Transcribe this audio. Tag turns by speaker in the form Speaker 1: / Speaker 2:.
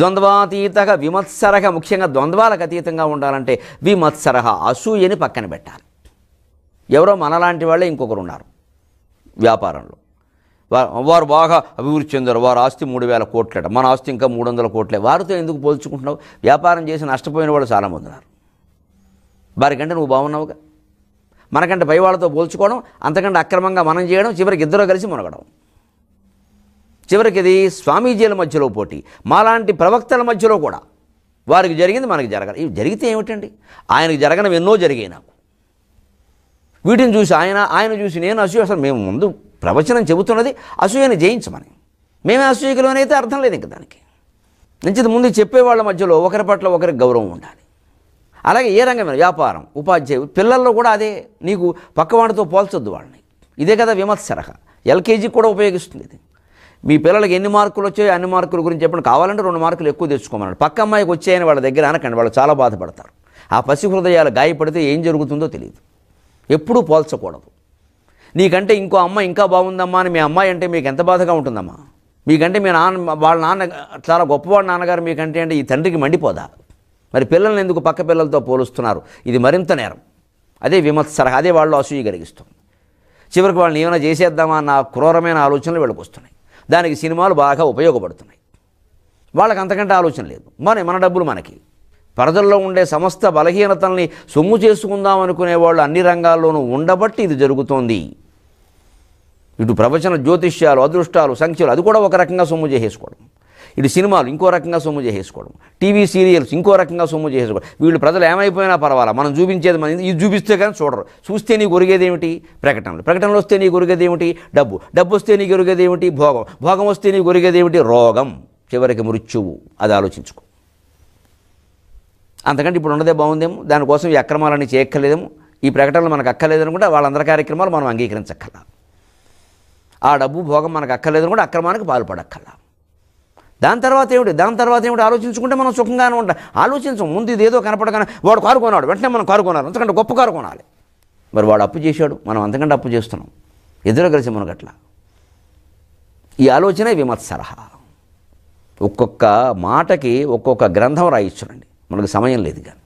Speaker 1: ద్వంద్వాతీత విమత్సరహ ముఖ్యంగా ద్వంద్వాలకు అతీతంగా ఉండాలంటే విమత్సరహ అసూయని పక్కన పెట్టాలి ఎవరో మనలాంటి వాళ్ళే ఇంకొకరు ఉన్నారు వ్యాపారంలో వారు బాగా అభివృద్ధి చెందారు వారు ఆస్తి మూడు వేల కోట్లట మన ఆస్తి ఇంకా మూడు వందల కోట్లే వారితో ఎందుకు పోల్చుకుంటున్నావు వ్యాపారం చేసి నష్టపోయిన వాళ్ళు చాలామంది ఉన్నారు వారికంటే నువ్వు బాగున్నావుగా మనకంటే పై వాళ్ళతో పోల్చుకోవడం అంతకంటే అక్రమంగా మనం చేయడం చివరికి ఇద్దరూ కలిసి మునగడం చివరికి అది స్వామీజీల మధ్యలో పోటీ మాలాంటి ప్రవక్తల మధ్యలో కూడా వారికి జరిగింది మనకి జరగదు ఇవి జరిగితే ఏమిటండి ఆయనకు జరగడం ఎన్నో జరిగాయి నాకు వీటిని చూసి ఆయన ఆయన చూసి నేను అసూయ అసలు మేము ముందు ప్రవచనం చెబుతున్నది అసూయని జయించమని మేమే అసూయకులనైతే అర్థం లేదు ఇంక దానికి నుంచిది ముందు చెప్పేవాళ్ళ మధ్యలో ఒకరి పట్ల ఒకరికి గౌరవం ఉండాలి అలాగే ఏ రంగమైన వ్యాపారం ఉపాధ్యాయు పిల్లల్లో కూడా అదే నీకు పక్కవాడితో పోల్చొద్దు వాళ్ళని ఇదే కదా విమర్శరహ ఎల్కేజీ కూడా ఉపయోగిస్తుంది ఇది మీ పిల్లలకి ఎన్ని మార్కులు వచ్చాయో అన్ని మార్కుల గురించి చెప్పండి కావాలంటే రెండు మార్కులు ఎక్కువ తెచ్చుకోమన్నాడు పక్క అమ్మాయికి వచ్చాయని వాళ్ళ దగ్గర అనకండి వాళ్ళు చాలా బాధపడతారు ఆ పసి హృదయాలు గాయపడితే ఏం జరుగుతుందో తెలియదు ఎప్పుడూ పోల్చకూడదు నీకంటే ఇంకో అమ్మ ఇంకా బాగుందమ్మా అని మీ అమ్మాయి అంటే మీకు ఎంత బాధగా ఉంటుందమ్మా మీకంటే మీ నాన్న వాళ్ళ నాన్న చాలా గొప్పవాడు నాన్నగారు మీకంటే అంటే ఈ తండ్రికి మండిపోదా మరి పిల్లల్ని ఎందుకు పక్క పిల్లలతో పోలుస్తున్నారు ఇది మరింత నేరం అదే విమత్సర అదే వాళ్ళు అసూయ కలిగిస్తుంది చివరికి వాళ్ళని ఏమైనా చేసేద్దామా అన్న క్రూరమైన ఆలోచనలు వీళ్ళకి వస్తున్నాయి దానికి సినిమాలు బాగా ఉపయోగపడుతున్నాయి వాళ్ళకి అంతకంటే ఆలోచన లేదు మన మన డబ్బులు మనకి పరదల్లో ఉండే సమస్త బలహీనతల్ని సొమ్ము చేసుకుందాం అనుకునే వాళ్ళు అన్ని రంగాల్లోనూ ఉండబట్టి ఇది జరుగుతోంది ఇటు ప్రవచన జ్యోతిష్యాలు అదృష్టాలు సంఖ్యలు అది కూడా ఒక రకంగా సొమ్ము చేసేసుకోవడం ఇటు సినిమాలు ఇంకో రకంగా సొమ్ము చేసేసుకోవడం టీవీ సీరియల్స్ ఇంకో రకంగా సొమ్ము చేసేసుకోవడం వీళ్ళు ప్రజలు ఏమైపోయినా పర్వాలా మనం చూపించేది మనం ఇది చూపిస్తే కానీ చూడరు చూస్తే నీకు ఒరిగేది ఏమిటి ప్రకటనలు ప్రకటనలు వస్తే నీకు ఒరిగేది ఏమిటి డబ్బు డబ్బు వస్తే నీకు ఒరిగేది ఏమిటి భోగం భోగం వస్తే నీకు ఒరిగేది ఏమిటి రోగం చివరికి మృత్యువు అది ఆలోచించుకో అంతకంటే ఇప్పుడు ఉండదే బాగుందేమో దానికోసం ఈ అక్రమాలన్నీ చేయక్కర్లేదేమో ఈ ప్రకటనలు మనకు అక్కర్లేదనుకుంటే వాళ్ళందరి కార్యక్రమాలు మనం అంగీకరించక్కర్లా ఆ డబ్బు భోగం మనకు అక్కర్లేదని కూడా అక్రమానికి పాల్పడక్కర్లా దాని తర్వాత ఏమిటి దాని తర్వాత ఏమిటి ఆలోచించుకుంటే మనం సుఖంగానే ఉంటాం ఆలోచించం ముందు ఇది ఏదో కనపడగానే వాడు కారు కొన్నాడు వెంటనే మనం కారు కొనాలి అంతకంటే గొప్ప కారు కొనాలి మరి వాడు అప్పు చేశాడు మనం అంతకంటే అప్పు చేస్తున్నాం ఇద్దరు కలిసి మనకట్లా ఈ ఆలోచన విమత్సరహ ఒక్కొక్క మాటకి ఒక్కొక్క గ్రంథం రాయిచ్చునండి మనకు సమయం లేదు కానీ